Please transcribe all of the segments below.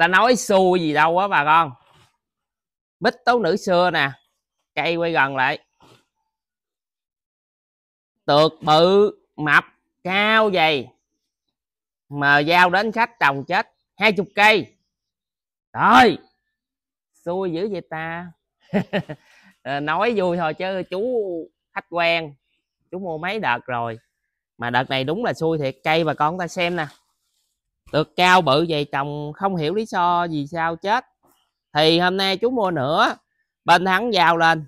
ta nói xui gì đâu á bà con bích tấu nữ xưa nè cây quay gần lại tược bự mập cao dày mà giao đến khách trồng chết hai chục cây rồi xui dữ vậy ta ờ, nói vui thôi chứ chú khách quen chú mua mấy đợt rồi mà đợt này đúng là xui thiệt cây bà con ta xem nè được cao bự vậy chồng không hiểu lý do gì sao chết thì hôm nay chú mua nữa bên thắng giao lên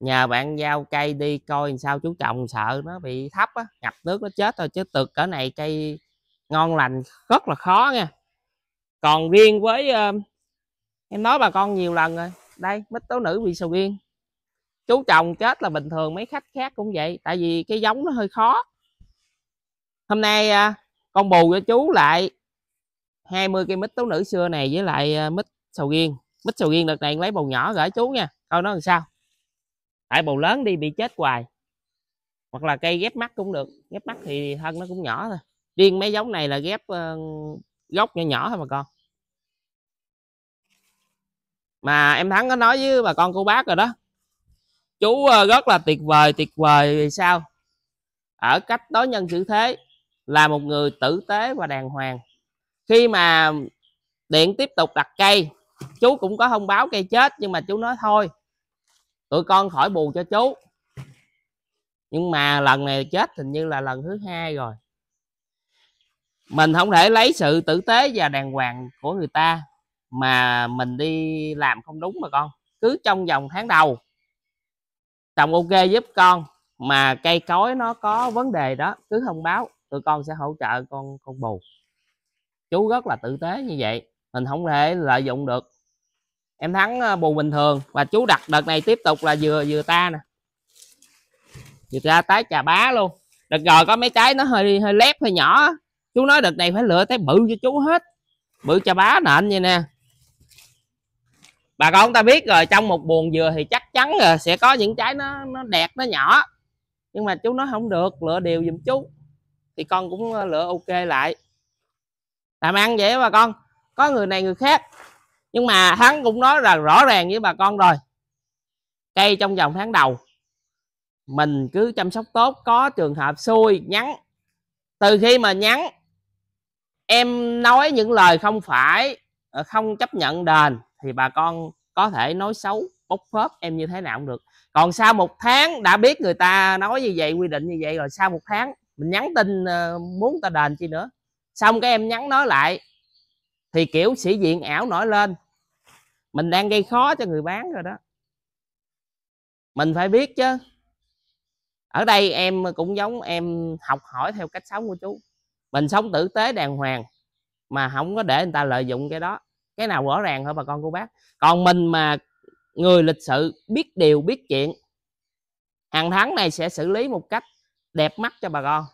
nhà bạn giao cây đi coi sao chú trồng sợ nó bị thấp á ngập nước nó chết thôi chứ tực cỡ này cây ngon lành rất là khó nha còn riêng với ờ, em nói bà con nhiều lần rồi đây mít tố nữ bị sầu riêng chú trồng chết là bình thường mấy khách khác cũng vậy tại vì cái giống nó hơi khó hôm nay ờ, con bù cho chú lại 20 cây mít tấu nữ xưa này với lại ờ, mít sầu riêng mít sầu riêng đợt này lấy bầu nhỏ gửi chú nha coi nó làm sao tại bầu lớn đi bị chết hoài hoặc là cây ghép mắt cũng được ghép mắt thì thân nó cũng nhỏ thôi riêng mấy giống này là ghép uh, gốc nhỏ nhỏ thôi mà con mà em thắng có nói với bà con cô bác rồi đó chú ờ, rất là tuyệt vời tuyệt vời vì sao ở cách đối nhân xử thế là một người tử tế và đàng hoàng khi mà điện tiếp tục đặt cây chú cũng có thông báo cây chết nhưng mà chú nói thôi tụi con khỏi buồn cho chú nhưng mà lần này chết hình như là lần thứ hai rồi mình không thể lấy sự tử tế và đàng hoàng của người ta mà mình đi làm không đúng mà con cứ trong vòng tháng đầu trồng ok giúp con mà cây cối nó có vấn đề đó cứ thông báo tụi con sẽ hỗ trợ con con bù chú rất là tự tế như vậy mình không thể lợi dụng được em thắng à, bù bình thường và chú đặt đợt này tiếp tục là dừa dừa ta nè dừa ta tái trà bá luôn đợt rồi có mấy trái nó hơi hơi lép hơi nhỏ chú nói đợt này phải lựa tới bự cho chú hết bự trà bá nện vậy nè bà con ta biết rồi trong một buồn dừa thì chắc chắn là sẽ có những trái nó nó đẹp nó nhỏ nhưng mà chú nói không được lựa đều giùm chú thì con cũng à, lựa ok lại làm ăn vậy bà con có người này người khác nhưng mà hắn cũng nói là rõ ràng với bà con rồi cây trong vòng tháng đầu mình cứ chăm sóc tốt có trường hợp xui nhắn từ khi mà nhắn em nói những lời không phải ờ, không chấp nhận đền thì bà con có thể nói xấu bốc phớp em như thế nào cũng được còn sau một tháng đã biết người ta nói như vậy quy định như vậy rồi sau một tháng mình nhắn tin ờ, muốn ta đền chi nữa xong cái em nhắn nó lại thì kiểu sĩ diện ảo nổi lên mình đang gây khó cho người bán rồi đó mình phải biết chứ ở đây em cũng giống em học hỏi theo cách sống của chú mình sống tử tế đàng hoàng mà không có để người ta lợi dụng cái đó cái nào rõ ràng thôi bà con cô bác còn mình mà người lịch sự biết điều biết chuyện hàng tháng này sẽ xử lý một cách đẹp mắt cho bà con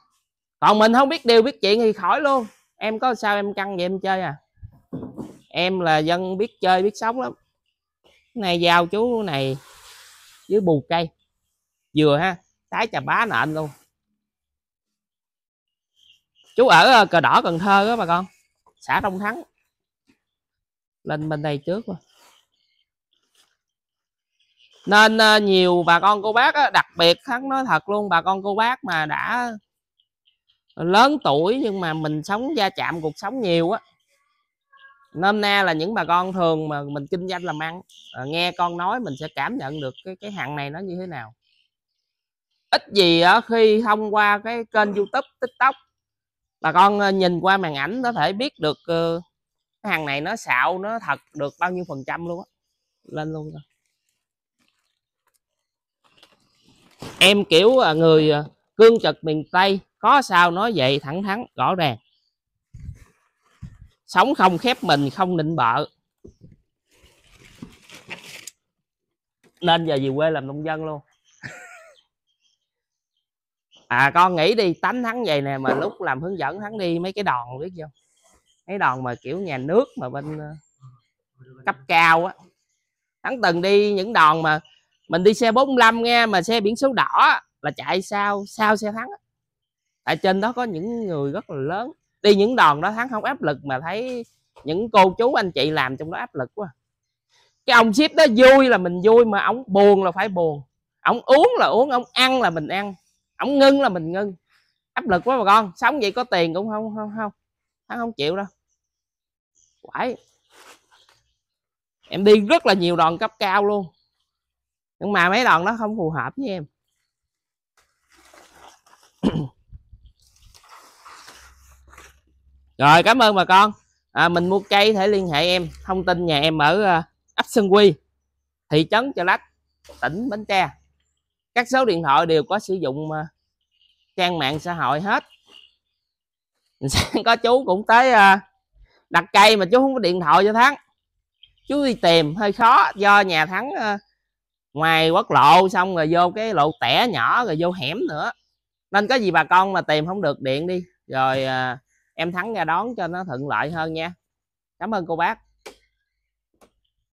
còn mình không biết điều biết chuyện thì khỏi luôn em có sao em căng vậy em chơi à em là dân biết chơi biết sống lắm này giao chú này dưới bù cây dừa ha trái chà bá nện luôn chú ở ờ, cờ đỏ cần thơ đó bà con xã đông thắng lên bên đây trước nên ờ, nhiều bà con cô bác đặc biệt hắn nói thật luôn bà con cô bác mà đã lớn tuổi nhưng mà mình sống gia chạm cuộc sống nhiều á nôm na là những bà con thường mà mình kinh doanh làm ăn à, nghe con nói mình sẽ cảm nhận được cái cái hàng này nó như thế nào ít gì ở khi thông qua cái kênh youtube tiktok bà con ờ, nhìn qua màn ảnh có thể biết được uh, ờ, hàng này nó xạo nó thật được bao nhiêu phần trăm luôn á lên luôn rồi. em kiểu là ờ, người cương trực miền tây có sao nói vậy thẳng thắn rõ ràng sống không khép mình không định bợ nên giờ về quê làm nông dân luôn à con nghĩ đi tánh thắng vậy nè mà lúc làm hướng dẫn thắng đi mấy cái đòn biết không mấy đòn mà kiểu nhà nước mà bên ờ, cấp cao á hắn từng đi những đòn mà mình đi xe 45 nghe mà xe biển số đỏ là chạy sao sao xe thắng tại trên đó có những người rất là lớn đi những đòn đó thắng không áp lực mà thấy những cô chú anh chị làm trong đó áp lực quá cái ông ship đó vui là mình vui mà ông buồn là phải buồn ông uống là uống ông ăn là mình ăn ông ngưng là mình ngưng áp lực quá bà con sống vậy có tiền cũng không không không thắng không chịu đâu quải em đi rất là nhiều đòn cấp cao luôn nhưng mà mấy đòn đó không phù hợp với em rồi cảm ơn bà con à, mình mua cây thể liên hệ em thông tin nhà em ở à, ấp Sơn Quy thị trấn Chợ Lách tỉnh Bến Tre các số điện thoại đều có sử dụng à, trang mạng xã hội hết có chú cũng tới à, đặt cây mà chú không có điện thoại cho Thắng chú đi tìm hơi khó do nhà Thắng ngoài quốc lộ xong rồi vô cái lộ tẻ nhỏ rồi vô hẻm nữa nên có gì bà con mà tìm không được điện đi rồi em thắng ra đón cho nó thuận lợi hơn nha cảm ơn cô bác